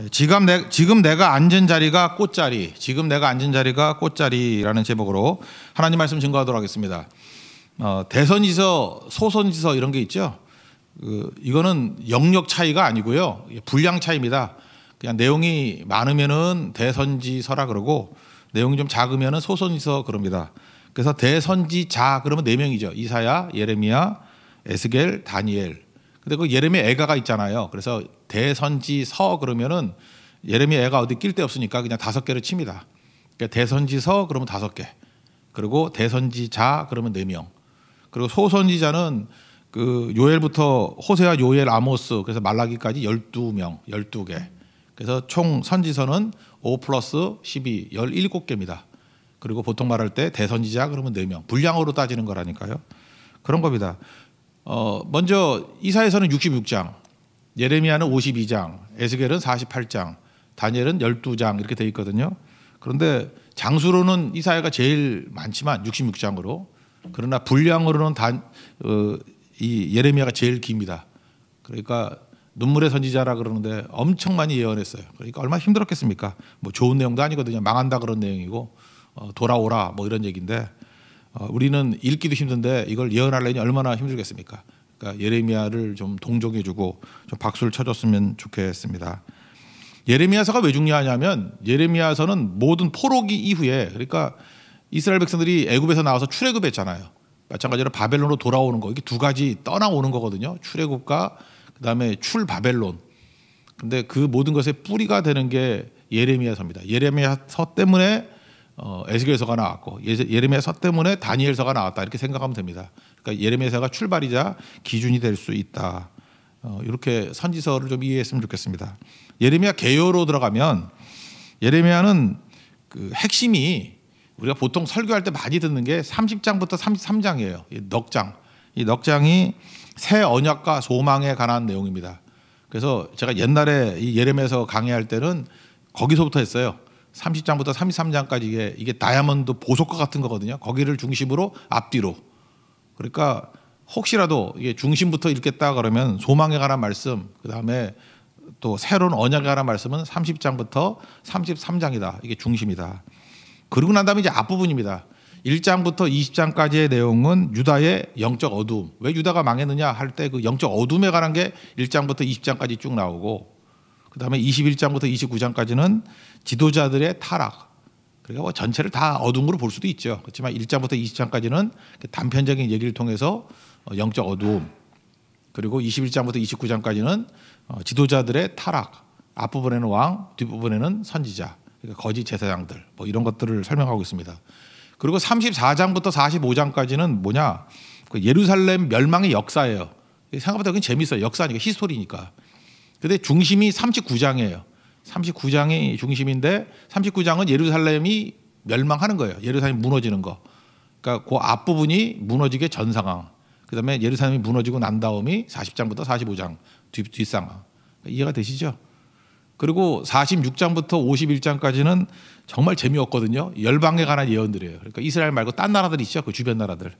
예, 지금, 내, 지금 내가 앉은 자리가 꽃자리, 지금 내가 앉은 자리가 꽃자리라는 제목으로 하나님 말씀 증거하도록 하겠습니다. 어, 대선지서, 소선지서 이런 게 있죠. 그, 이거는 영역 차이가 아니고요. 분량 차이입니다. 그냥 내용이 많으면은 대선지서라 그러고 내용이 좀 작으면은 소선지서 그럽니다. 그래서 대선지자 그러면 네 명이죠. 이사야, 예레미야, 에스겔, 다니엘. 근데 그예름미 애가가 있잖아요. 그래서 대선지서 그러면은 예름미 애가 어디 낄 데 없으니까 그냥 다섯 개를 칩니다. 그러니까 대선지서 그러면 다섯 개. 그리고 대선지자 그러면 네 명. 그리고 소선지자는 그 요엘부터 호세와 요엘 아모스 그래서 말라기까지 열두 명 열두 개 그래서 총 선지서는 5 플러스 12 열일곱 개입니다 그리고 보통 말할 때 대선지자 그러면 네명 분량으로 따지는 거라니까요. 그런 겁니다. 어, 먼저 이사에서는 66장, 예레미야는 52장, 에스겔은 48장, 다니엘은 12장 이렇게 돼 있거든요. 그런데 장수로는 이사야가 제일 많지만 66장으로 그러나 분량으로는 단, 어, 이 예레미야가 제일 깁니다. 그러니까 눈물의 선지자라 그러는데 엄청 많이 예언했어요. 그러니까 얼마나 힘들었겠습니까? 뭐 좋은 내용도 아니거든요. 망한다 그런 내용이고 어, 돌아오라 뭐 이런 얘기인데 어, 우리는 읽기도 힘든데 이걸 예언하려니 얼마나 힘들겠습니까? 그러니까 예레미야를 좀 동정해주고 좀 박수를 쳐줬으면 좋겠습니다. 예레미야서가 왜 중요하냐면 예레미야서는 모든 포로기 이후에 그러니까 이스라엘 백성들이 애굽에서 나와서 출애굽했잖아요. 마찬가지로 바벨론으로 돌아오는 거 이게 두 가지 떠나오는 거거든요. 출애굽과 그다음에 출바벨론. 근데 그 모든 것의 뿌리가 되는 게 예레미야서입니다. 예레미야서 때문에 어, 에스겔서가 나왔고 예레미야서 때문에 다니엘서가 나왔다 이렇게 생각하면 됩니다. 그러니까 예레미야서가 출발이자 기준이 될 수 있다. 어, 이렇게 선지서를 좀 이해했으면 좋겠습니다. 예레미야 개요로 들어가면 예레미야는 그 핵심이 우리가 보통 설교할 때 많이 듣는 게 30장부터 33장이에요. 넉장. 이 넉장이 새 언약과 소망에 관한 내용입니다. 그래서 제가 옛날에 이 예레미야서 강의할 때는 거기서부터 했어요. 30장부터 33장까지 이게, 이게 다이아몬드 보석과 같은 거거든요. 거기를 중심으로 앞뒤로. 그러니까 혹시라도 이게 중심부터 읽겠다 그러면 소망에 관한 말씀, 그 다음에 또 새로운 언약에 관한 말씀은 30장부터 33장이다. 이게 중심이다. 그리고 난 다음에 이제 앞부분입니다. 1장부터 20장까지의 내용은 유다의 영적 어둠. 왜 유다가 망했느냐 할 때 그 영적 어둠에 관한 게 1장부터 20장까지 쭉 나오고 그 다음에 21장부터 29장까지는 지도자들의 타락. 그러니까 뭐 전체를 다 어둠으로 볼 수도 있죠. 그렇지만 1장부터 20장까지는 그 단편적인 얘기를 통해서 어, 영적 어두 그리고 21장부터 29장까지는 어, 지도자들의 타락. 앞부분에는 왕, 뒷부분에는 선지자. 그러니까 거짓 제사장들. 뭐 이런 것들을 설명하고 있습니다. 그리고 34장부터 45장까지는 뭐냐? 그 예루살렘 멸망의 역사예요. 생각보다 그게 재밌어요. 역사니까 히스토리니까. 근데 중심이 39장이에요. 39장이 중심인데 39장은 예루살렘이 멸망하는 거예요. 예루살렘이 무너지는 거. 그러니까 그 앞부분이 무너지게 전 상황. 그다음에 예루살렘이 무너지고 난 다음이 40장부터 45장 뒷, 뒷상황. 그러니까 이해가 되시죠? 그리고 46장부터 51장까지는 정말 재미없거든요. 열방에 관한 예언들이에요. 그러니까 이스라엘 말고 딴 나라들 있죠. 그 주변 나라들.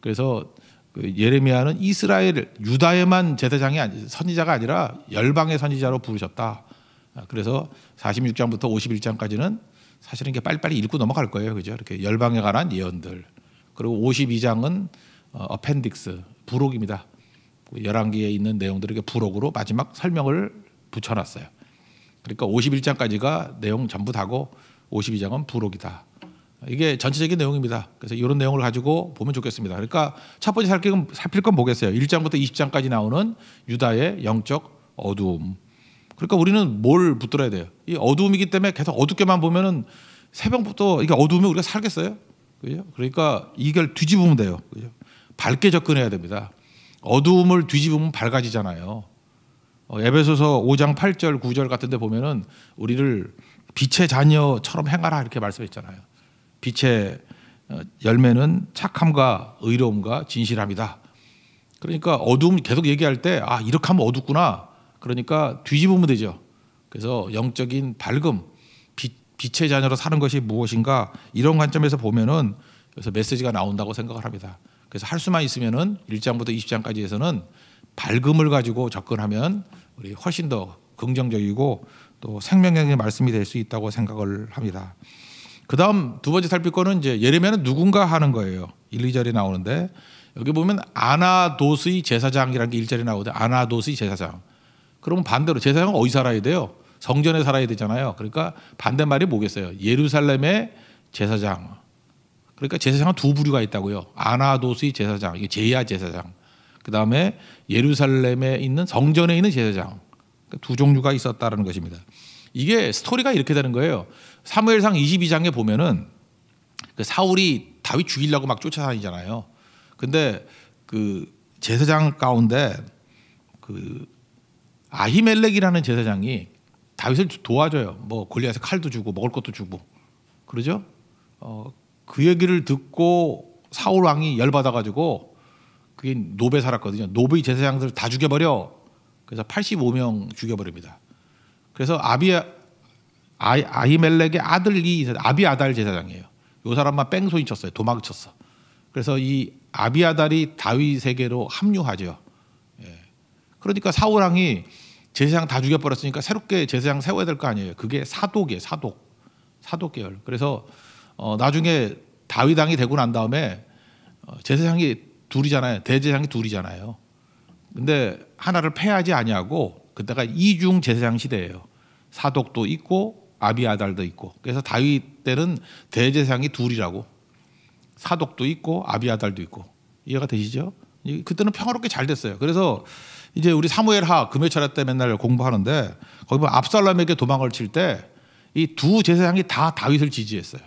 그래서 예레미야는 이스라엘 유다에만 제사장이 아니 선지자가 아니라 열방의 선지자로 부르셨다. 아, 그래서 46장부터 51장까지는 사실은 이게 빨리빨리 읽고 넘어갈 거예요. 그죠? 이렇게 열방에 관한 예언들. 그리고 52장은 어펜딕스 부록입니다. 그 열왕기에 있는 내용들을 게 부록으로 마지막 설명을 붙여 놨어요. 그러니까 51장까지가 내용 전부 다고 52장은 부록이다. 이게 전체적인 내용입니다. 그래서 이런 내용을 가지고 보면 좋겠습니다. 그러니까 첫 번째 살필 건, 살필 건 뭐겠어요? 1장부터 20장까지 나오는 유다의 영적 어두움. 그러니까 우리는 뭘 붙들어야 돼요? 이 어두움이기 때문에 계속 어둡게만 보면은 새벽부터 이게 어두우면 우리가 살겠어요? 그죠? 그러니까 이걸 뒤집으면 돼요. 그죠? 밝게 접근해야 됩니다. 어두움을 뒤집으면 밝아지잖아요. 어, 에베소서 5장 8절 9절 같은 데 보면은 우리를 빛의 자녀처럼 행하라 이렇게 말씀했잖아요. 빛의 어, 열매는 착함과 의로움과 진실함이다. 그러니까 어둠 계속 얘기할 때 아 이렇게 하면 어둡구나. 그러니까 뒤집으면 되죠. 그래서 영적인 밝음, 빛, 의 자녀로 사는 것이 무엇인가 이런 관점에서 보면은 그래서 메시지가 나온다고 생각을 합니다. 그래서 할 수만 있으면은 1장부터 20장까지에서는 밝음을 가지고 접근하면 우리 훨씬 더 긍정적이고 또 생명력의 말씀이 될 수 있다고 생각을 합니다. 그다음 두 번째 살필 거는 이제 예레미야는 누군가 하는 거예요. 1, 2절에 나오는데 여기 보면 아나도스의 제사장이라는 게 1절에 나오거든 아나도스의 제사장. 그러면 반대로 제사장은 어디 살아야 돼요? 성전에 살아야 되잖아요. 그러니까 반대말이 뭐겠어요? 예루살렘의 제사장. 그러니까 제사장은 두 부류가 있다고요. 아나도스의 제사장, 이게 제야 제사장. 그다음에 예루살렘에 있는 성전에 있는 제사장. 그러니까 두 종류가 있었다라는 것입니다. 이게 스토리가 이렇게 되는 거예요. 사무엘상 22장에 보면은 그 사울이 다윗 죽이려고 막 쫓아다니잖아요. 근데 그 제사장 가운데 그 아히멜렉이라는 제사장이 다윗을 도와줘요. 뭐 골리앗에 칼도 주고 먹을 것도 주고 그러죠. 어, 그 얘기를 듣고 사울 왕이 열 받아가지고 그게 노베 살았거든요. 노베 제사장들 다 죽여버려. 그래서 85명 죽여버립니다. 그래서 아비 아이, 아이멜렉의 아들이 아비아달 제사장이에요. 이 사람만 뺑소니 쳤어요. 도망쳤어. 그래서 이 아비아달이 다윗에게로 합류하죠. 예. 그러니까 사울왕이 제사장 다 죽여버렸으니까 새롭게 제사장 세워야 될 거 아니에요. 그게 사독이에요. 사독. 사독 계열. 그래서 어, 나중에 다윗왕이 되고 난 다음에 어, 제사장이 둘이잖아요. 대제사장이 둘이잖아요. 근데 하나를 패하지 아니하고 그때가 이중 제사장 시대예요. 사독도 있고 아비아달도 있고 그래서 다윗 때는 대제상이 둘이라고 사독도 있고 아비아달도 있고 이해가 되시죠? 그때는 평화롭게 잘 됐어요. 그래서 이제 우리 사무엘하 금요철회 때 맨날 공부하는데 거기 보면 압살람에게 도망을 칠 때 이 두 제사장이 다 다윗을 지지했어요.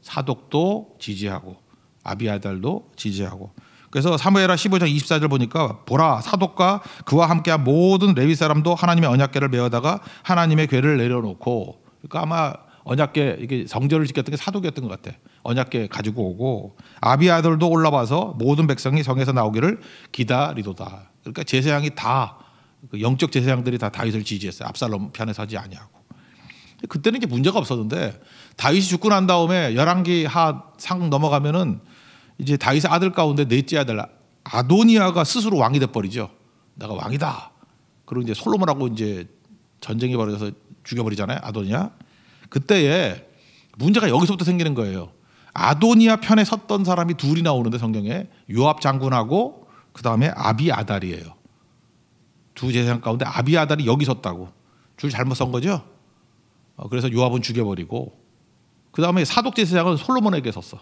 사독도 지지하고 아비아달도 지지하고 그래서 사무엘하 15장 24절 보니까 보라 사독과 그와 함께한 모든 레위 사람도 하나님의 언약궤를 메어다가 하나님의 궤를 내려놓고 그러니까 아마 언약궤 이게 성전을 지켰던 게 사독이었던 것 같아. 언약궤 가지고 오고 아비아들도 올라와서 모든 백성이 성에서 나오기를 기다리도다. 그러니까 제사장이 다 그 영적 제사장들이 다 다윗을 지지했어요. 압살롬 편에 서지 아니하고. 그때는 이제 문제가 없었는데 다윗이 죽고 난 다음에 열왕기 하상 넘어가면은 이제 다윗의 아들 가운데 넷째 아들 아도니아가 스스로 왕이 돼 버리죠. 내가 왕이다. 그리고 이제 솔로몬하고 이제 전쟁이 벌어져서 죽여버리잖아요. 아도니아. 그때에 문제가 여기서부터 생기는 거예요. 아도니아 편에 섰던 사람이 둘이 나오는데 성경에 요압 장군하고 그 다음에 아비아달이에요. 두 재상 가운데 아비아달이 여기 섰다고 줄 잘못 선 거죠. 어, 그래서 요압은 죽여버리고 그 다음에 사독 제사장은 솔로몬에게 섰어.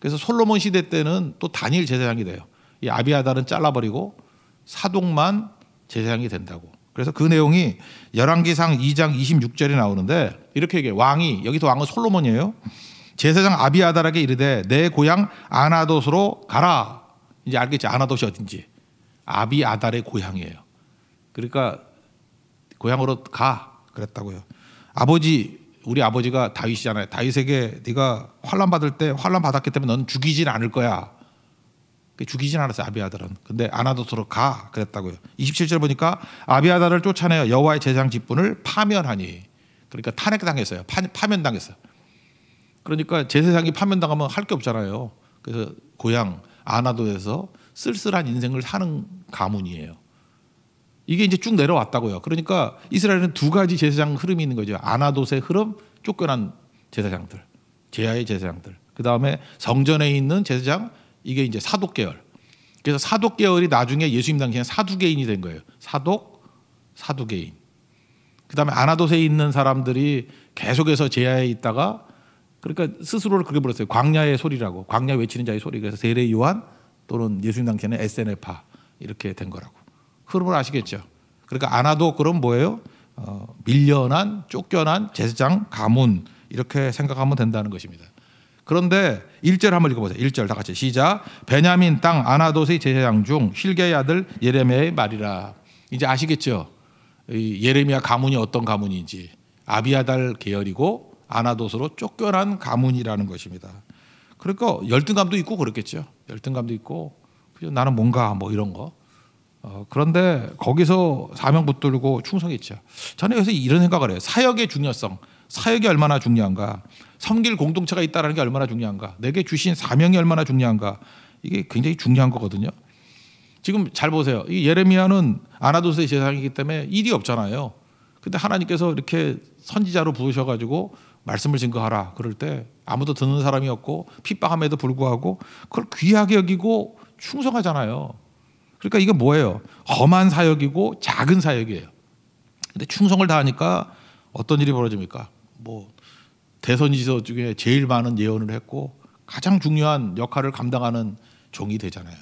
그래서 솔로몬 시대 때는 또 단일 제사장이 돼요. 이 아비아달은 잘라버리고 사독만 제사장이 된다고. 그래서 그 내용이 열왕기상 2장 26절에 나오는데 이렇게 얘기해 왕이 여기서 왕은 솔로몬이에요. 제사장 아비아달에게 이르되 내 고향 아나도스로 가라. 이제 알겠지 아나도시 어딘지. 아비아달의 고향이에요. 그러니까 고향으로 가 그랬다고요. 아버지 우리 아버지가 다윗이잖아요. 다윗에게 네가 환란 받을 때 환란 받았기 때문에 넌 죽이진 않을 거야. 죽이진 않았어요 아비아달은 근데 아나도스로 가 그랬다고요 27절 보니까 아비아달을 쫓아내어 여호와의 제장 직분을 파면하니 그러니까 탄핵당했어요 파, 면당했어요 그러니까 제세상이 파면당하면 할 게 없잖아요 그래서 고향 아나도에서 쓸쓸한 인생을 사는 가문이에요 이게 이제 쭉 내려왔다고요. 그러니까 이스라엘은 두 가지 제사장 흐름이 있는 거죠. 아나돗의 흐름, 쫓겨난 제사장들, 제야의 제사장들. 그 다음에 성전에 있는 제사장, 이게 이제 사독 계열. 그래서 사독 계열이 나중에 예수님 당시에 사두개인이 된 거예요. 사독, 사두개인. 그 다음에 아나돗에 있는 사람들이 계속해서 제야에 있다가 그러니까 스스로를 그렇게 불렀어요. 광야의 소리라고. 광야 외치는 자의 소리. 그래서 세례 요한 또는 예수님 당시에는 에세네파 이렇게 된 거라고. 흐름을 아시겠죠. 그러니까 아나도 그럼 뭐예요? 어, 밀려난, 쫓겨난 제사장 가문 이렇게 생각하면 된다는 것입니다. 그런데 1절 한번 읽어보세요. 1절 다 같이 시작. 베냐민 땅아나도스 제사장 중 실게의 아들 예레미야의 말이라. 이제 아시겠죠? 예레미야 가문이 어떤 가문인지 아비아달 계열이고 아나도스로 쫓겨난 가문이라는 것입니다. 그러니까 열등감도 있고 그렇겠죠. 열등감도 있고 나는 뭔가 뭐 이런 거. 어, 그런데 거기서 사명 붙들고 충성했죠. 저는 여기서 이런 생각을 해요. 사역의 중요성, 사역이 얼마나 중요한가, 섬길 공동체가 있다는게 얼마나 중요한가, 내게 주신 사명이 얼마나 중요한가, 이게 굉장히 중요한 거거든요. 지금 잘 보세요. 이 예레미야는 아나도스의 제사장이기 때문에 일이 없잖아요. 근데 하나님께서 이렇게 선지자로 부르셔가지고 말씀을 증거하라 그럴 때 아무도 듣는 사람이 없고 핍박함에도 불구하고 그걸 귀하게 여기고 충성하잖아요. 그러니까 이게 뭐예요? 험한 사역이고 작은 사역이에요. 근데 충성을 다하니까 어떤 일이 벌어집니까? 뭐 대선 지서 중에 제일 많은 예언을 했고 가장 중요한 역할을 감당하는 종이 되잖아요.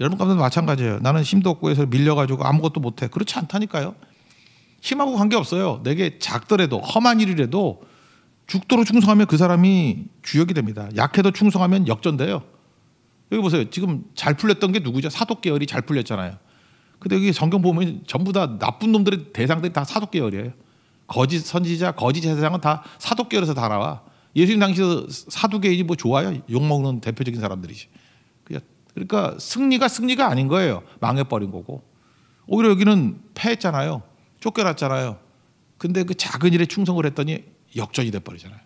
여러분 감도 마찬가지예요. 나는 힘도 없고 해서 밀려가지고 아무것도 못해. 그렇지 않다니까요. 힘하고 관계없어요. 내게 작더라도 험한 일이라도 죽도록 충성하면 그 사람이 주역이 됩니다. 약해도 충성하면 역전돼요. 여기 보세요. 지금 잘 풀렸던 게 누구죠? 사독 계열이 잘 풀렸잖아요. 근데 여기 성경 보면 전부 다 나쁜 놈들의 대상들이 다 사독 계열이에요. 거짓 선지자, 거짓 세상은 다 사독 계열에서 다 나와. 예수님 당시 사두계인이뭐 좋아요? 욕먹는 대표적인 사람들이지. 그러니까 승리가 승리가 아닌 거예요. 망해버린 거고. 오히려 여기는 패했잖아요. 쫓겨났잖아요. 근데 그 작은 일에 충성을 했더니 역전이 돼버리잖아요.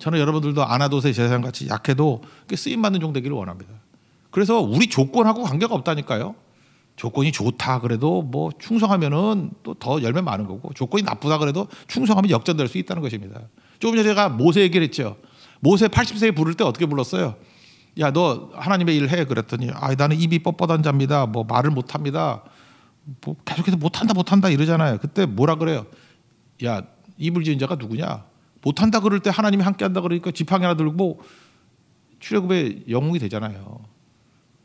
저는 여러분들도 아나도세 제사장 같이 약해도 쓰임 받는 종 되기를 원합니다. 그래서 우리 조건하고 관계가 없다니까요. 조건이 좋다 그래도 뭐 충성하면은 또 더 열매 많은 거고 조건이 나쁘다 그래도 충성하면 역전될 수 있다는 것입니다. 조금 전에 제가 모세 얘기를 했죠. 모세 80세에 부를 때 어떻게 불렀어요? 야 너 하나님의 일을 해 그랬더니 아 나는 입이 뻣뻣한 자입니다. 뭐 말을 못 합니다. 뭐 계속해서 못 한다 못 한다 이러잖아요. 그때 뭐라 그래요? 야 입을 지은 자가 누구냐? 못한다 그럴 때 하나님이 함께 한다 그러니까 지팡이 하나 들고 뭐 출애굽의 영웅이 되잖아요.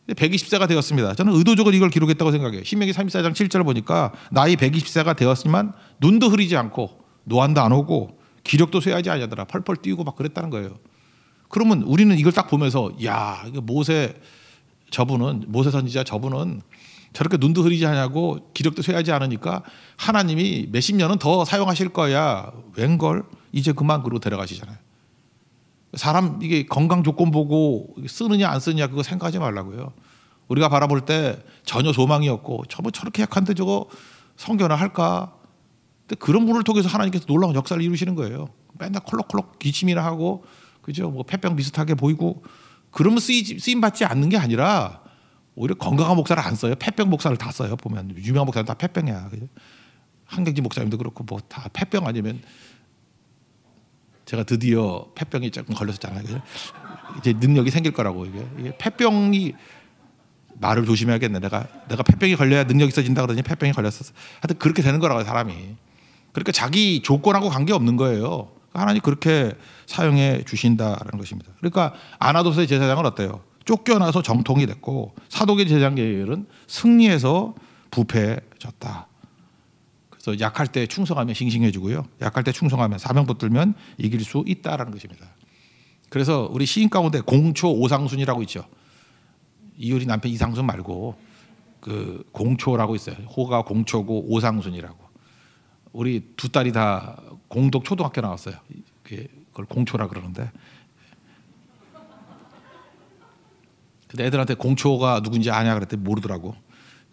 120세가 되었습니다. 저는 의도적으로 이걸 기록했다고 생각해요. 신명기 34장 7절 보니까 나이 120세가 되었지만 눈도 흐리지 않고 노안도 안 오고 기력도 쇠하지 아니하더라. 펄펄 뛰고 막 그랬다는 거예요. 그러면 우리는 이걸 딱 보면서 야, 모세 저분은 모세 선지자 저분은 저렇게 눈도 흐리지 않냐고 기력도 쇠하지 않으니까 하나님이 몇십 년은 더 사용하실 거야. 웬걸 이제 그만 그로 데려가시잖아요. 사람 이게 건강 조건 보고 쓰느냐 안 쓰느냐 그거 생각하지 말라고요. 우리가 바라볼 때 전혀 소망이 없고 저뭐 저렇게 약한데 저거 성견을 할까? 근데 그런 분을 통해서 하나님께서 놀라운 역사를 이루시는 거예요. 맨날 콜록콜록 기침이나 하고 그죠? 뭐 폐병 비슷하게 보이고 그러면 쓰임 받지 않는 게 아니라 오히려 건강한 목사를 안 써요. 폐병 목사를 다 써요. 보면 유명한 목사는 다 폐병이야. 한경지 목사님도 그렇고 뭐 다 폐병 아니면 제가 드디어 폐병이 조금 걸렸었잖아요. 이제 능력이 생길 거라고 이게, 폐병이 말을 조심해야겠네. 내가 내가 폐병이 걸려야 능력이 있어진다 그러니 폐병이 걸렸었어. 하여튼 그렇게 되는 거라고 사람이. 그러니까 자기 조건하고 관계 없는 거예요. 하나님 그렇게 사용해 주신다라는 것입니다. 그러니까 아나도스의 제사장은 어때요? 쫓겨나서 정통이 됐고 사독의 제장 계열은 승리해서 부패해졌다. 그래서 약할 때 충성하면 싱싱해지고요. 약할 때 충성하면 사명 붙들면 이길 수 있다라는 것입니다. 그래서 우리 시인 가운데 공초 오상순이라고 있죠. 이효리 남편 이상순 말고 그 공초라고 있어요. 호가 공초고 오상순이라고. 우리 두 딸이 다 공덕 초등학교 나왔어요. 그걸 공초라 그러는데 근데 애들한테 공초가 누군지 아냐 그랬더니 모르더라고.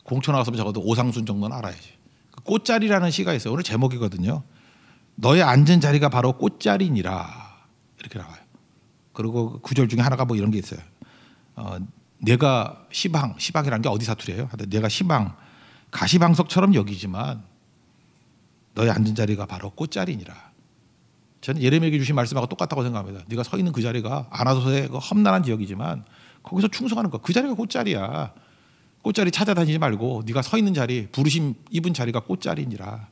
공초 나왔으면 적어도 오상순 정도는 알아야지. 그 꽃자리라는 시가 있어요. 오늘 제목이거든요. 너의 앉은 자리가 바로 꽃자리니라 이렇게 나와요. 그리고 그 구절 중에 하나가 뭐 이런 게 있어요. 어, 내가 시방 시방이라는 게 어디 사투리예요? 내가 시방 가시방석처럼 여기지만 너의 앉은 자리가 바로 꽃자리니라. 저는 예레미야 주신 말씀하고 똑같다고 생각합니다. 네가 서 있는 그 자리가 아나소의 그 험난한 지역이지만 거기서 충성하는 거 그 자리가 꽃자리야. 꽃자리 찾아다니지 말고 네가 서 있는 자리, 부르심 입은 자리가 꽃자리니라.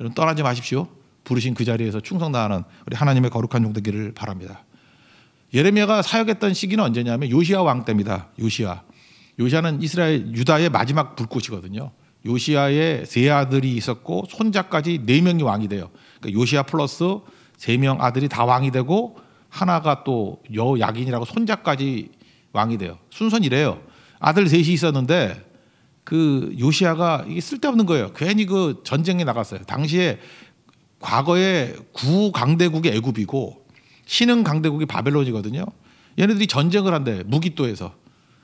여러분 떠나지 마십시오. 부르신 그 자리에서 충성당하는 우리 하나님의 거룩한 종되기를 바랍니다. 예레미야가 사역했던 시기는 언제냐면 요시아 왕 때입니다. 요시아. 요시아는 이스라엘 유다의 마지막 불꽃이거든요. 요시아의 세 아들이 있었고 손자까지 네 명이 왕이 돼요. 그러니까 요시아 플러스 세 명 아들이 다 왕이 되고 하나가 또 여약인이라고 손자까지 왕이 돼요. 순선 이래요. 아들 셋이 있었는데 그 요시아가 이게 쓸데없는 거예요. 괜히 그 전쟁에 나갔어요. 당시에 과거에 구 강대국이 애굽이고 신흥 강대국이 바벨론이거든요. 얘네들이 전쟁을 한대 무기또에서.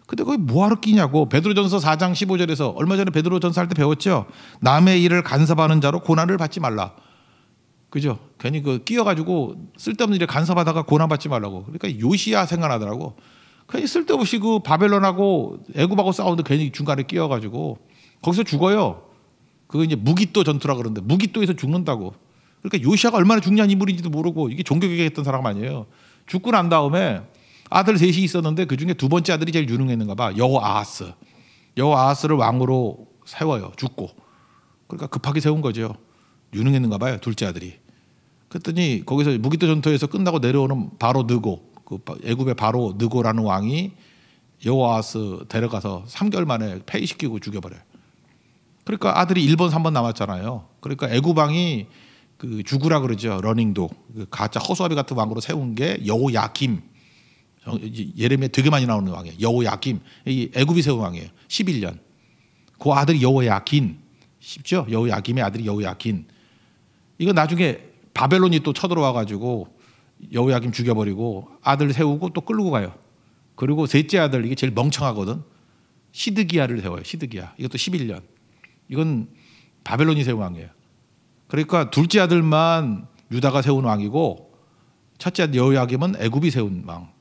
근데 거기 뭐하러 끼냐고 베드로전서 4장 15절에서 얼마 전에 베드로전서 할 때 배웠죠. 남의 일을 간섭하는 자로 고난을 받지 말라. 그죠? 괜히 그 끼어가지고 쓸데없는 일에 간섭하다가 고난 받지 말라고. 그러니까 요시아 생각나더라고. 괜히 그 쓸데없이 그 바벨론하고 애굽하고 싸우는데 괜히 중간에 끼어가지고 거기서 죽어요. 그거 이제 무기또 전투라 그러는데 무기또에서 죽는다고. 그러니까 요시아가 얼마나 중요한 인물인지도 모르고 이게 종교개혁했던 사람 아니에요. 죽고 난 다음에 아들 셋이 있었는데 그 중에 두 번째 아들이 제일 유능했는가 봐. 여호아하스. 여호아하스를 왕으로 세워요. 죽고. 그러니까 급하게 세운 거죠. 유능했는가 봐요. 둘째 아들이. 그랬더니 거기서 무기또 전투에서 끝나고 내려오는 바로 느고 그 애굽의 바로 느고라는 왕이 여호아스 데려가서 3개월 만에 폐위시키고 죽여버려요. 그러니까 아들이 1번, 3번 남았잖아요. 그러니까 애굽왕이 그 주구라 그러죠. 러닝도 그 가짜 허수아비 같은 왕으로 세운 게 여호야김. 어, 예레미야 되게 많이 나오는 왕이에요. 여호야김. 애굽이 세운 왕이에요. 11년. 그 아들이 여호야긴. 쉽죠? 여호야김의 아들이 여호야긴. 이거 나중에 바벨론이 또 쳐들어와 가지고 여우야김 죽여버리고 아들 세우고 또 끌고 가요. 그리고 셋째 아들 이게 제일 멍청하거든. 시드기야를 세워요. 시드기야. 이것도 11년. 이건 바벨론이 세운 왕이에요. 그러니까 둘째 아들만 유다가 세운 왕이고 첫째 아들 여우야김은 애굽이 세운 왕.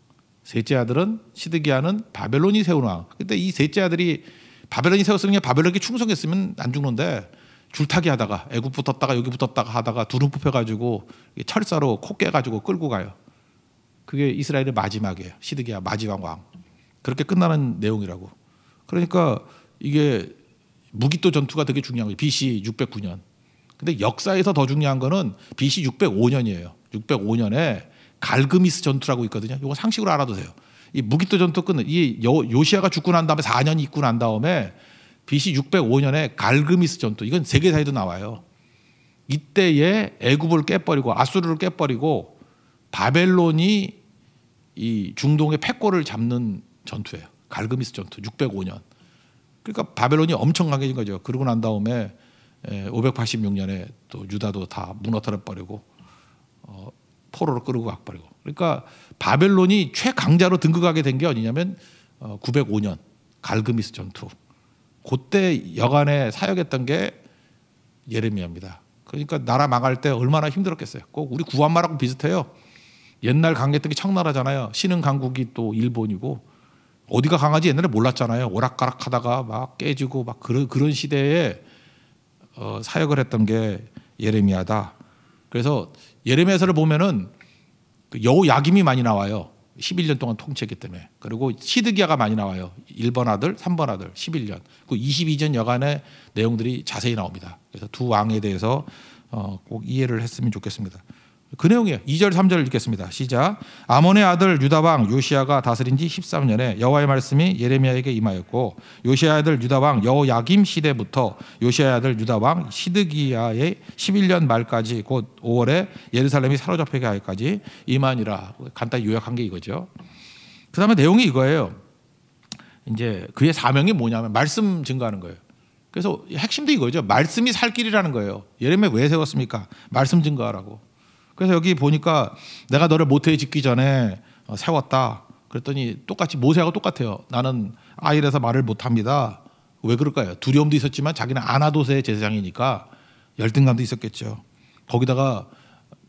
셋째 아들은 시드기야는 바벨론이 세운 왕. 그때 이 셋째 아들이 바벨론이 세웠으면 바벨론에게 충성했으면 안 죽는데 줄타기 하다가 애굽 붙었다가 여기 붙었다가 하다가 두루 뽑혀가지고 철사로 코 깨가지고 끌고 가요. 그게 이스라엘의 마지막이에요. 시드기야 마지막 왕. 그렇게 끝나는 내용이라고. 그러니까 이게 무기토 전투가 되게 중요한 거예요. BC 609년. 근데 역사에서 더 중요한 거는 BC 605년이에요. 605년에 갈그미스 전투라고 있거든요. 이거 상식으로 알아두세요이 무기토 전투 끝이 요시아가 죽고 난 다음에 4년 이 있고 난 다음에 BC 605년에 갈그미스 전투 이건 세계사에도 나와요. 이때에 애굽을 깨버리고 아수르를 깨버리고 바벨론이 이 중동의 패권을 잡는 전투예요. 갈그미스 전투 605년. 그러니까 바벨론이 엄청 강해진 거죠. 그러고 난 다음에 586년에 또 유다도 다 무너뜨려 버리고 어, 포로로 끌고 가 버리고. 그러니까 바벨론이 최강자로 등극하게 된 게 어디냐면 어, 905년 갈그미스 전투. 그때 여간에 사역했던 게 예레미야입니다. 그러니까 나라 망할 때 얼마나 힘들었겠어요. 꼭 우리 구한말하고 비슷해요. 옛날 강했던 게 청나라잖아요. 신흥 강국이 또 일본이고 어디가 강하지 옛날에 몰랐잖아요. 오락가락 하다가 막 깨지고 막 그런 그런 시대에 어, 사역을 했던 게 예레미야다. 그래서 예레미야서를 보면은 그 여우 야김이 많이 나와요. 11년 동안 통치했기 때문에. 그리고 시드기아가 많이 나와요. 1번 아들, 3번 아들, 11년. 그 22년 여간의 내용들이 자세히 나옵니다. 그래서 두 왕에 대해서 어, 꼭 이해를 했으면 좋겠습니다. 그 내용이에요. 2절 3절을 읽겠습니다. 시작. 아몬의 아들 유다왕 요시아가 다스린 지 13년에 여호와의 말씀이 예레미야에게 임하였고 요시아 아들 유다왕 여호야김 시대부터 요시아 아들 유다왕 시드기야의 11년 말까지 곧 5월에 예루살렘이 사로잡히게 하기까지 임하니라. 간단히 요약한 게 이거죠. 그다음에 내용이 이거예요. 이제 그의 사명이 뭐냐면 말씀 증거하는 거예요. 그래서 핵심도 이거죠. 말씀이 살 길이라는 거예요. 예레미야 왜 세웠습니까? 말씀 증거하라고. 그래서 여기 보니까 내가 너를 모태에 짓기 전에 어, 세웠다. 그랬더니 똑같이 모세하고 똑같아요. 나는 아이라서 말을 못합니다. 왜 그럴까요? 두려움도 있었지만 자기는 아나도세의 제사장이니까 열등감도 있었겠죠. 거기다가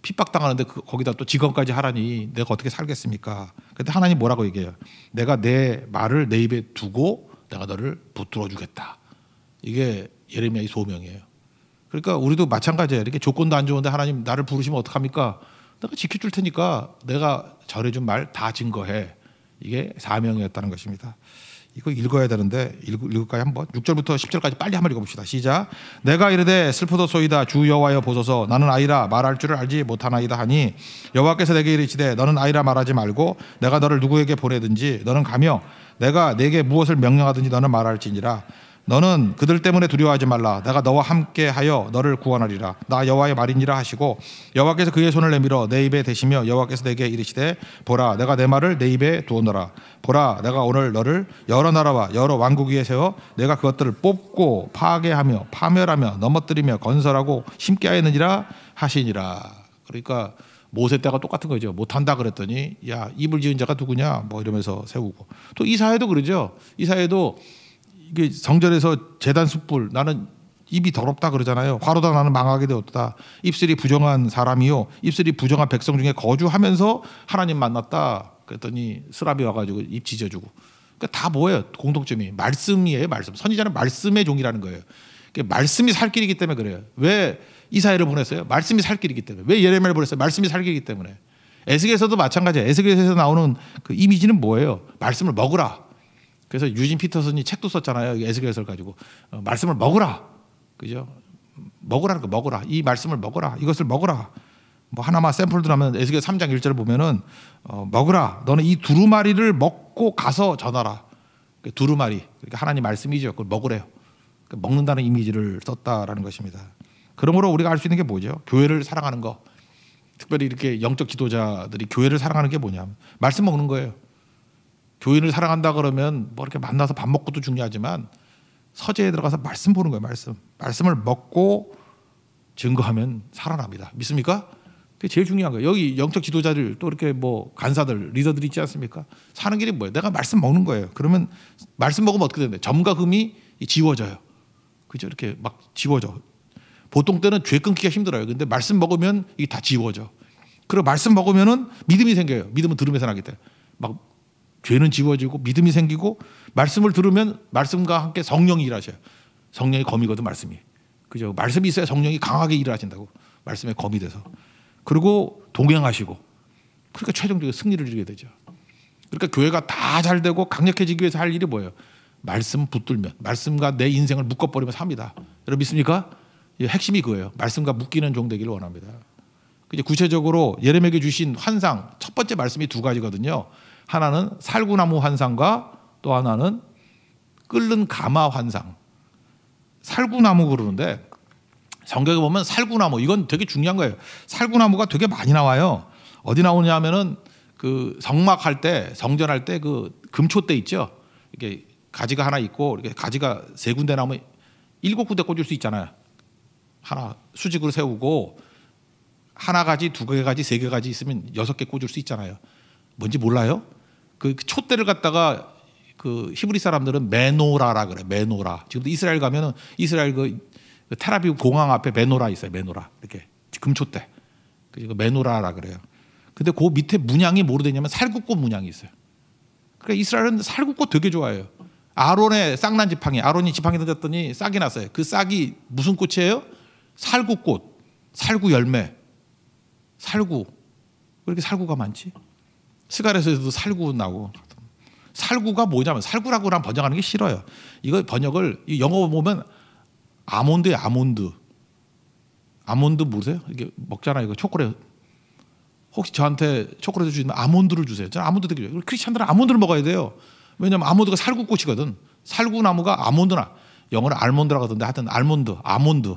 핍박당하는데 그, 거기다 또 직원까지 하라니 내가 어떻게 살겠습니까? 그때 하나님 뭐라고 얘기해요? 내가 내 말을 내 입에 두고 내가 너를 붙들어 주겠다. 이게 예레미야의 소명이에요. 그러니까 우리도 마찬가지예요. 이렇게 조건도 안 좋은데 하나님 나를 부르시면 어떡합니까? 내가 지켜줄 테니까 내가 전해준 말 다 증거해. 이게 사명이었다는 것입니다. 이거 읽어야 되는데 읽을까요 한번 6절부터 10절까지 빨리 한 번 읽어봅시다 시작 내가 이르되 슬프도소이다 주여와여 보소서 나는 아이라 말할 줄을 알지 못하나이다 하니 여와께서 내게 이르시되 너는 아이라 말하지 말고 내가 너를 누구에게 보내든지 너는 가며 내가 내게 무엇을 명령하든지 너는 말할지니라 너는 그들 때문에 두려워하지 말라. 내가 너와 함께하여 너를 구원하리라. 나 여호와의 말인이라 하시고 여호와께서 그의 손을 내밀어 내 입에 대시며 여호와께서 내게 이르시되 보라 내가 내 말을 내 입에 두어노라 보라 내가 오늘 너를 여러 나라와 여러 왕국 위에 세워 내가 그것들을 뽑고 파괴하며 파멸하며 넘어뜨리며 건설하고 심게 하였느니라 하시니라. 그러니까 모세 때가 똑같은 거죠. 못한다 그랬더니 야 입을 지은 자가 누구냐 뭐 이러면서 세우고 또 이사회도 그러죠. 이사회도 이게 성전에서 재단 숯불 나는 입이 더럽다 그러잖아요. 화로다 나는 망하게 되었다. 입술이 부정한 사람이요. 입술이 부정한 백성 중에 거주하면서 하나님 만났다. 그랬더니 스랍이 와가지고 입 지져주고. 그러니까 다 뭐예요? 공통점이 말씀이에요. 말씀. 선지자는 말씀의 종이라는 거예요. 그러니까 말씀이 살 길이기 때문에 그래요. 왜 이사야를 보냈어요? 말씀이 살 길이기 때문에. 왜 예레미야를 보냈어요? 말씀이 살 길이기 때문에. 에스겔에서도 마찬가지예요. 에스겔에서 나오는 그 이미지는 뭐예요? 말씀을 먹으라. 그래서 유진 피터슨이 책도 썼잖아요. 에스겔서를 가지고 어, 말씀을 먹으라. 그죠? 먹으라는 거 먹으라. 이 말씀을 먹으라. 이것을 먹으라. 뭐 하나만 샘플 들하면 에스겔 3장 1절 을 보면은 어, 먹으라. 너는 이 두루마리를 먹고 가서 전하라. 그 두루마리. 그러니까 하나님 말씀이죠. 그걸 먹으래요. 그러니까 먹는다는 이미지를 썼다라는 것입니다. 그러므로 우리가 알 수 있는 게 뭐죠? 교회를 사랑하는 거. 특별히 이렇게 영적 지도자들이 교회를 사랑하는 게 뭐냐? 면 말씀 먹는 거예요. 교인을 사랑한다 그러면 뭐 이렇게 만나서 밥 먹고도 중요하지만 서재에 들어가서 말씀 보는 거예요. 말씀. 말씀을 먹고 증거하면 살아납니다. 믿습니까? 그게 제일 중요한 거예요. 여기 영적 지도자들 또 이렇게 뭐 간사들 리더들 있지 않습니까? 사는 길이 뭐예요? 내가 말씀 먹는 거예요. 그러면 말씀 먹으면 어떻게 되는데 점과 금이 지워져요. 그죠? 이렇게 막 지워져. 보통 때는 죄 끊기가 힘들어요. 근데 말씀 먹으면 이게 다 지워져. 그리고 말씀 먹으면은 믿음이 생겨요. 믿음은 들음에서 나기 때문에 막 죄는 지워지고 믿음이 생기고 말씀을 들으면 말씀과 함께 성령이 일하셔요. 성령의 검이거든 말씀이. 그죠? 말씀이 있어야 성령이 강하게 일하신다고. 말씀의 검이 돼서. 그리고 동행하시고. 그러니까 최종적으로 승리를 이루게 되죠. 그러니까 교회가 다 잘 되고 강력해지기 위해서 할 일이 뭐예요? 말씀 붙들면 말씀과 내 인생을 묶어버리면 삽니다. 여러분 믿습니까? 이 핵심이 그거예요. 말씀과 묶이는 종 되기를 원합니다. 이제 구체적으로 예레미야에게 주신 환상 첫 번째 말씀이 두 가지거든요. 하나는 살구나무 환상과 또 하나는 끓는 가마 환상. 살구나무 그러는데 성경에 보면 살구나무 이건 되게 중요한 거예요. 살구나무가 되게 많이 나와요. 어디 나오냐면은 그 성막 할 때 성전 할때 그 금초대 있죠. 이게 가지가 하나 있고 이렇게 가지가 세 군데 나오면 일곱 군데 꽂을 수 있잖아요. 하나 수직으로 세우고 하나 가지, 두 개 가지, 세 개 가지 있으면 여섯 개 꽂을 수 있잖아요. 뭔지 몰라요? 그 촛대를 갖다가 그 히브리 사람들은 메노라라 그래 메노라 지금도 이스라엘 가면은 이스라엘 그, 그 테라비브 공항 앞에 메노라 있어요 메노라 이렇게 금촛대 그리고 메노라라 그래요 근데 그 밑에 문양이 뭐로 되냐면 살구꽃 문양이 있어요 그러니까 이스라엘은 살구꽃 되게 좋아해요 아론의 쌍난 지팡이 아론이 지팡이 던졌더니 싹이 났어요 그 싹이 무슨 꽃이에요 살구꽃 살구 열매 살구 왜 이렇게 살구가 많지 스가랴서도 살구 나고 살구가 뭐냐면 살구라고 난 번역하는 게 싫어요. 이거 번역을 영어 보면 아몬드 아몬드. 아몬드 모르세요? 이게 먹잖아 이거 초콜릿. 혹시 저한테 초콜릿을 주시면 아몬드를 주세요. 저 아몬드 되게 좋아요. 크리스천들은 아몬드를 먹어야 돼요. 왜냐면 아몬드가 살구꽃이거든. 살구나무가 아몬드나 영어로 알몬드라고 하던데 하여튼 알몬드, 아몬드.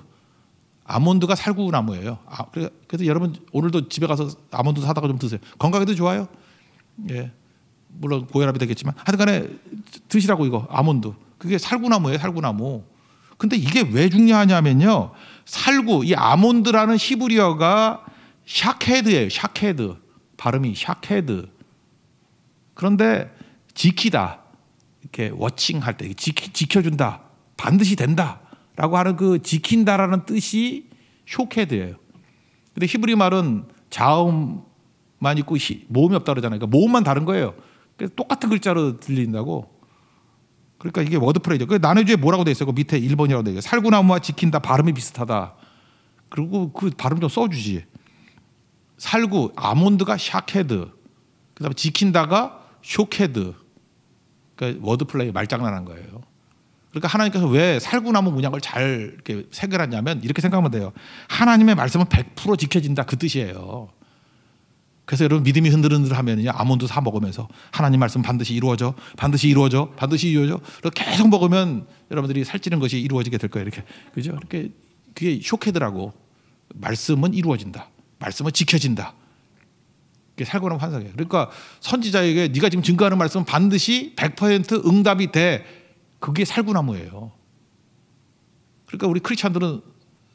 아몬드가 살구나무예요. 아, 그래서 여러분 오늘도 집에 가서 아몬드 사다가 좀 드세요. 건강에도 좋아요. 예. 물론 고혈압이 되겠지만 하여튼간에 드시라고 이거 아몬드. 그게 살구나무예요, 살구나무. 근데 이게 왜 중요하냐면요. 살구 이 아몬드라는 히브리어가 샤케드예요. 샤케드. 발음이 샤케드. 그런데 지키다. 이렇게 워칭 할 때 지키, 켜준다 반드시 된다. 라고 하는 그 지킨다라는 뜻이 쇼케드예요. 근데 히브리 말은 자음 만 있고 모음이 없다 그러잖아요. 그러니까 모음만 다른 거예요. 그래서 똑같은 글자로 들린다고. 그러니까 이게 워드프레이죠. 그 나누주에 뭐라고 돼 있어요? 그 밑에 1번이라고 돼 있어요. 살구나무와 지킨다 발음이 비슷하다. 그리고 그 발음 좀 써주지. 살구, 아몬드가 샤헤드 그다음에 지킨다가 쇼헤드 그러니까 워드플레이 말장난한 거예요. 그러니까 하나님께서 왜 살구나무 문양을 잘 이렇게 해결하냐면 이렇게 생각하면 돼요. 하나님의 말씀은 100% 지켜진다 그 뜻이에요. 그래서 여러분 믿음이 흔들흔들하면요 아몬드 사 먹으면서 하나님 말씀 반드시 이루어져 반드시 이루어져 반드시 이루어져 계속 먹으면 여러분들이 살찌는 것이 이루어지게 될 거예요 이렇게 그죠 이렇게 그게 쇼케더라고 말씀은 이루어진다 말씀은 지켜진다 그게 살고 는 환상이에요 그러니까 선지자에게 네가 지금 증거하는 말씀은 반드시 100% 응답이 돼 그게 살구나무예요 그러니까 우리 크리스천들은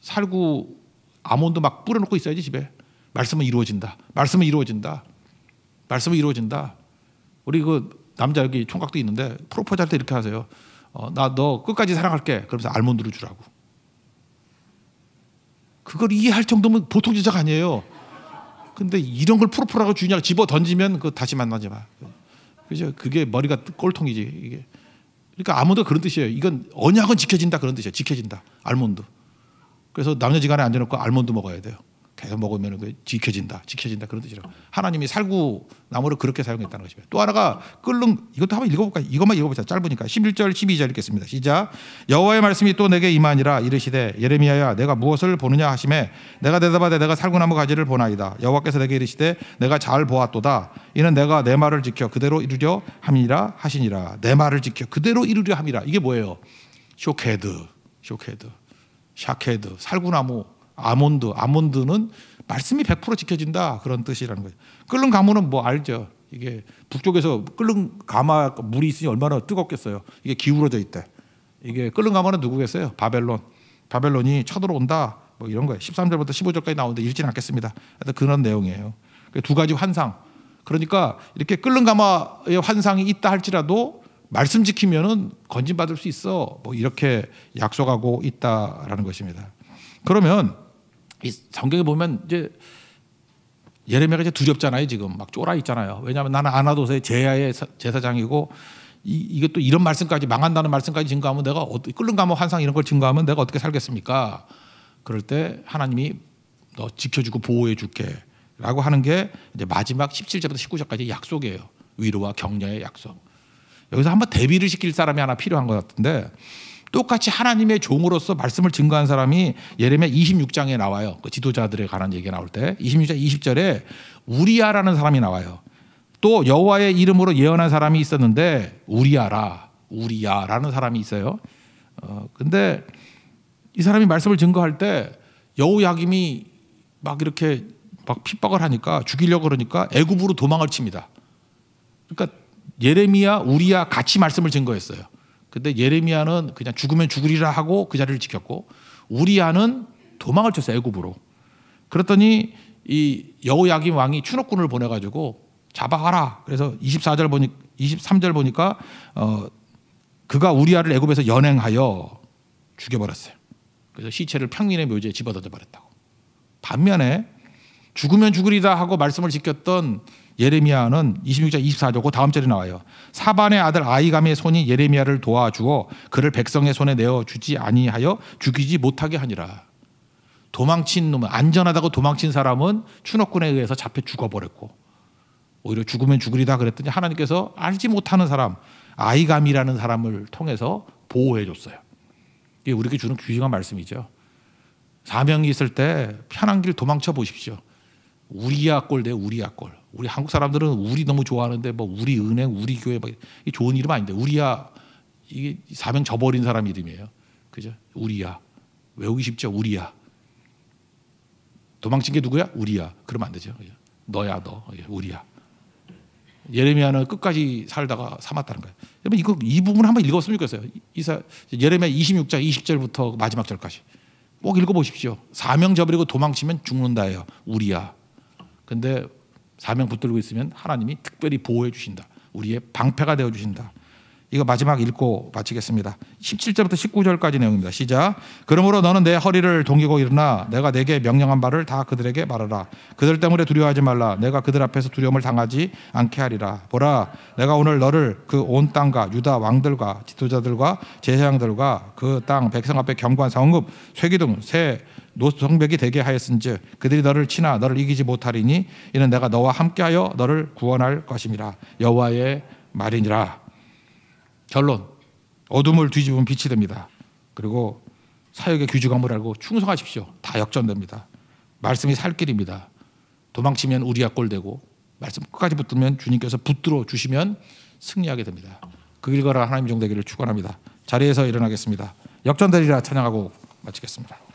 살구 아몬드 막 뿌려놓고 있어야지 집에 말씀은 이루어진다. 말씀은 이루어진다. 말씀은 이루어진다. 우리 그 남자 여기 총각도 있는데 프로포즈 할 때 이렇게 하세요. 어, 나너 끝까지 사랑할게. 그러면서 알몬드를 주라고. 그걸 이해할 정도면 보통 제작 아니에요. 근데 이런 걸 프로포라고 주냐 집어 던지면 그 다시 만나지 마. 그죠? 그게 머리가 꼴통이지 이게. 그러니까 아무도 그런 뜻이에요. 이건 언약은 지켜진다 그런 뜻이에요. 지켜진다. 알몬드. 그래서 남녀지간에 앉아놓고 알몬드 먹어야 돼요. 계속 먹으면 그 지켜진다, 지켜진다 그런 뜻이라 어. 하나님이 살구 나무를 그렇게 사용했다는 것입니다. 또 하나가 끓는 이것도 한번 읽어볼까? 이것만 읽어보자. 짧으니까 11절, 12절 읽겠습니다. 시작. 여호와의 말씀이 또 내게 임하니라 이르시되 예레미야야 내가 무엇을 보느냐 하심에 내가 대답하되 내가 살구나무 가지를 보나이다. 여호와께서 내게 이르시되 내가 잘 보았도다. 이는 내가 내 말을 지켜 그대로 이루려 함이라 하시니라. 내 말을 지켜 그대로 이루려 함이라. 이게 뭐예요? 쇼케드, 쇼케드, 샤케드, 살구나무. 아몬드, 아몬드는 말씀이 100% 지켜진다 그런 뜻이라는 거예요. 끓는 가물은 뭐 알죠. 이게 북쪽에서 끓는 가마 물이 있으니 얼마나 뜨겁겠어요. 이게 기울어져 있다. 이게 끓는 가마는 누구겠어요? 바벨론. 바벨론이 쳐들어온다. 뭐 이런 거예요. 13절부터 15절까지 나오는데 읽진 않겠습니다. 하여튼 그런 내용이에요. 두 가지 환상. 그러니까 이렇게 끓는 가마의 환상이 있다 할지라도 말씀 지키면은 건진받을 수 있어. 뭐 이렇게 약속하고 있다라는 것입니다. 그러면 이 성경에 보면 이제 예레미야가 이제 두렵잖아요. 지금 막 쫄아 있잖아요. 왜냐하면 나는 아나도세 제야의 제사장이고 이, 이것도 이런 말씀까지 망한다는 말씀까지 증거하면 내가 어떻게 끓는 감옥 환상 이런 걸 증거하면 내가 어떻게 살겠습니까? 그럴 때 하나님이 너 지켜주고 보호해 줄게라고 하는 게 이제 마지막 17절부터 19절까지 약속이에요. 위로와 격려의 약속. 여기서 한번 대비를 시킬 사람이 하나 필요한 것 같은데 똑같이 하나님의 종으로서 말씀을 증거한 사람이 예레미야 26장에 나와요. 그 지도자들에 관한 얘기가 나올 때 26장 20절에 우리야라는 사람이 나와요. 또 여호와의 이름으로 예언한 사람이 있었는데 우리야라 우리야라는 사람이 있어요. 어, 근데 이 사람이 말씀을 증거할 때 여호야김이 막 이렇게 막 핍박을 하니까 죽이려고 그러니까 애굽으로 도망을 칩니다. 그러니까 예레미야 우리야 같이 말씀을 증거했어요. 근데 예레미야는 그냥 죽으면 죽으리라 하고 그 자리를 지켰고 우리아는 도망을 쳤어요 애굽으로. 그랬더니 이 여호야김 왕이 추노꾼을 보내가지고 잡아가라. 그래서 24절 보니 23절 보니까 어, 그가 우리아를 애굽에서 연행하여 죽여버렸어요. 그래서 시체를 평민의 묘지에 집어던져 버렸다고. 반면에 죽으면 죽으리라 하고 말씀을 지켰던 예레미야는 26장 24조고 그 다음 절에 나와요. 사반의 아들 아이감의 손이 예레미야를 도와주어 그를 백성의 손에 내어 주지 아니하여 죽이지 못하게 하니라. 도망친 놈 안전하다고 도망친 사람은 추노꾼에 의해서 잡혀 죽어버렸고 오히려 죽으면 죽으리다 그랬더니 하나님께서 알지 못하는 사람 아이감이라는 사람을 통해서 보호해 줬어요. 이게 우리에게 주는 귀중한 말씀이죠. 사명이 있을 때 편한 길 도망쳐 보십시오. 우리야 꼴 돼, 우리야 꼴. 우리 한국 사람들은 우리 너무 좋아하는데 뭐 우리 은행, 우리 교회 막 뭐 좋은 이름 아닌데 우리야 이게 사명 저버린 사람 이름이에요. 그죠? 우리야 외우기 쉽죠, 우리야. 도망친 게 누구야? 우리야. 그러면 안 되죠. 그죠? 너야 너, 우리야. 예레미야는 끝까지 살다가 삼았다는 거예요. 여러분 이거 이 부분 한번 읽었으면 좋겠어요. 이사 예레미야 26장 20절부터 마지막 절까지 꼭 읽어보십시오. 사명 저버리고 도망치면 죽는다예요. 우리야. 근데 사명 붙들고 있으면 하나님이 특별히 보호해 주신다. 우리의 방패가 되어 주신다. 이거 마지막 읽고 마치겠습니다. 17절부터 19절까지 내용입니다. 시작. 그러므로 너는 내 허리를 동기고 일어나 내가 내게 명령한 바를 다 그들에게 말하라. 그들 때문에 두려워하지 말라. 내가 그들 앞에서 두려움을 당하지 않게 하리라. 보라, 내가 오늘 너를 그 온 땅과 유다 왕들과 지도자들과 제사장들과 그 땅 백성 앞에 경관 성읍 쇠기둥 새 노성벽이 되게 하였은지 그들이 너를 치나 너를 이기지 못하리니 이는 내가 너와 함께하여 너를 구원할 것임이라 여호와의 말이니라 결론 어둠을 뒤집은 빛이 됩니다 그리고 사역의 규주함을 알고 충성하십시오 다 역전됩니다 말씀이 살 길입니다 도망치면 우리야 꼴되고 말씀 끝까지 붙들면 주님께서 붙들어 주시면 승리하게 됩니다 그 길거라 하나님 종되기를 축원합니다 자리에서 일어나겠습니다 역전되리라 찬양하고 마치겠습니다